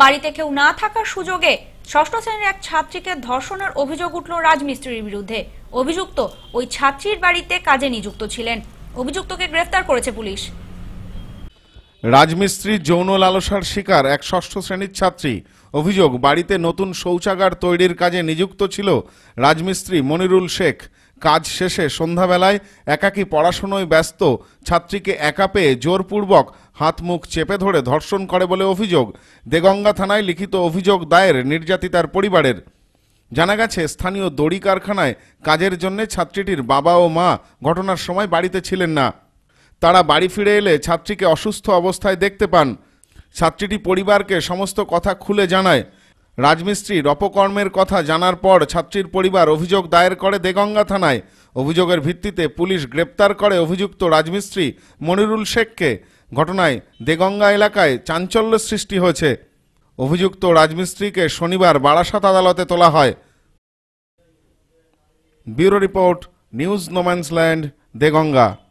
বাড়িতে কেউ না থাকার সুযোগে ষষ্ঠ শ্রেণীর এক ছাত্রীকে ধর্ষণের অভিযোগ উঠল রাজমিস্ত্রির বিরুদ্ধে অভিযুক্ত ওই ছাত্রীর বাড়িতে কাজে নিযুক্ত ছিলেন অভিযুক্তকে গ্রেফতার করেছে পুলিশ রাজমিস্ত্রি যৌন লালসার শিকার এক ষষ্ঠ শ্রেণীর ছাত্রী অভিযোগ বাড়িতে নতুন শৌচাগার তৈরির কাজে নিযুক্ত ছিল রাজমিস্ত্রি মনিরুল শেখ কাজ শেষে সন্ধ্যাবেলায় একাকী পড়াশুনোয় ব্যস্ত ছাত্রীকে একা পেয়ে জোরপূর্বক হাত মুখ চেপে ধরে ধর্ষণ করে বলে অভিযোগ দেগঙ্গা থানায় লিখিত অভিযোগ দায়ের নির্যাতিতার পরিবারের জানা গেছে স্থানীয় দড়ি কারখানায় কাজের জন্য ছাত্রীটির বাবা ও মা ঘটনার সময় বাড়িতে ছিলেন না তারা বাড়ি ফিরে এলে ছাত্রীকে অসুস্থ অবস্থায় দেখতে পান ছাত্রীটি পরিবারকে সমস্ত কথা খুলে জানায় রাজমিস্ত্রির অপকর্মের কথা জানার পর ছাত্রীর পরিবার অভিযোগ দায়ের করে দেগঙ্গা থানায় অভিযোগের ভিত্তিতে পুলিশ গ্রেপ্তার করে অভিযুক্ত রাজমিস্ত্রি মনিরুল শেখকে ঘটনায় দেগঙ্গা এলাকায় চাঞ্চল্য সৃষ্টি হয়েছে অভিযুক্ত রাজমিস্ত্রিকে শনিবার বারাসাত আদালতে তোলা হয় bureau report news no man's land Deganga